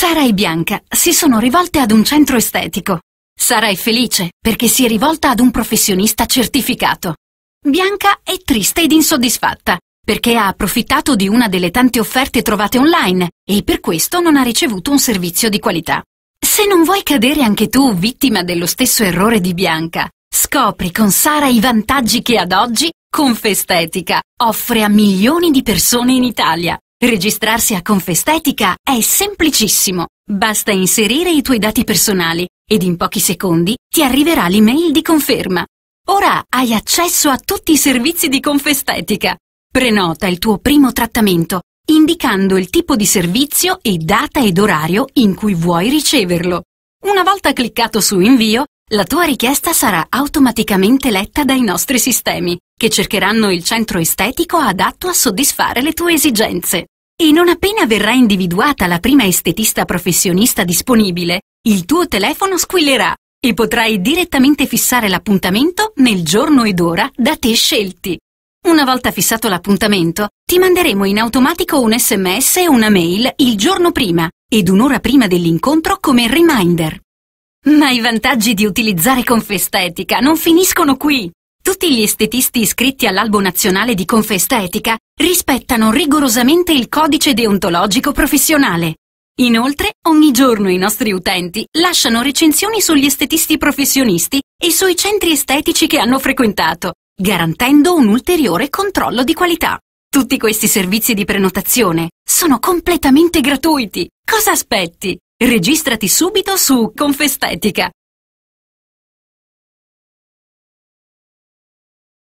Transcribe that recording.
Sara e Bianca si sono rivolte ad un centro estetico. Sara è felice perché si è rivolta ad un professionista certificato. Bianca è triste ed insoddisfatta perché ha approfittato di una delle tante offerte trovate online e per questo non ha ricevuto un servizio di qualità. Se non vuoi cadere anche tu vittima dello stesso errore di Bianca, scopri con Sara i vantaggi che ad oggi Confestetica offre a milioni di persone in Italia. Registrarsi a Confestetica è semplicissimo. Basta inserire i tuoi dati personali ed in pochi secondi ti arriverà l'email di conferma. Ora hai accesso a tutti i servizi di Confestetica. Prenota il tuo primo trattamento indicando il tipo di servizio e data ed orario in cui vuoi riceverlo. Una volta cliccato su invio, la tua richiesta sarà automaticamente letta dai nostri sistemi che cercheranno il centro estetico adatto a soddisfare le tue esigenze. E non appena verrà individuata la prima estetista professionista disponibile, il tuo telefono squillerà e potrai direttamente fissare l'appuntamento nel giorno ed ora da te scelti. Una volta fissato l'appuntamento, ti manderemo in automatico un sms e una mail il giorno prima ed un'ora prima dell'incontro come reminder. Ma i vantaggi di utilizzare Confestetica non finiscono qui! Tutti gli estetisti iscritti all'Albo Nazionale di Confestetica rispettano rigorosamente il codice deontologico professionale. Inoltre, ogni giorno i nostri utenti lasciano recensioni sugli estetisti professionisti e sui centri estetici che hanno frequentato, garantendo un ulteriore controllo di qualità. Tutti questi servizi di prenotazione sono completamente gratuiti. Cosa aspetti? Registrati subito su Confestetica.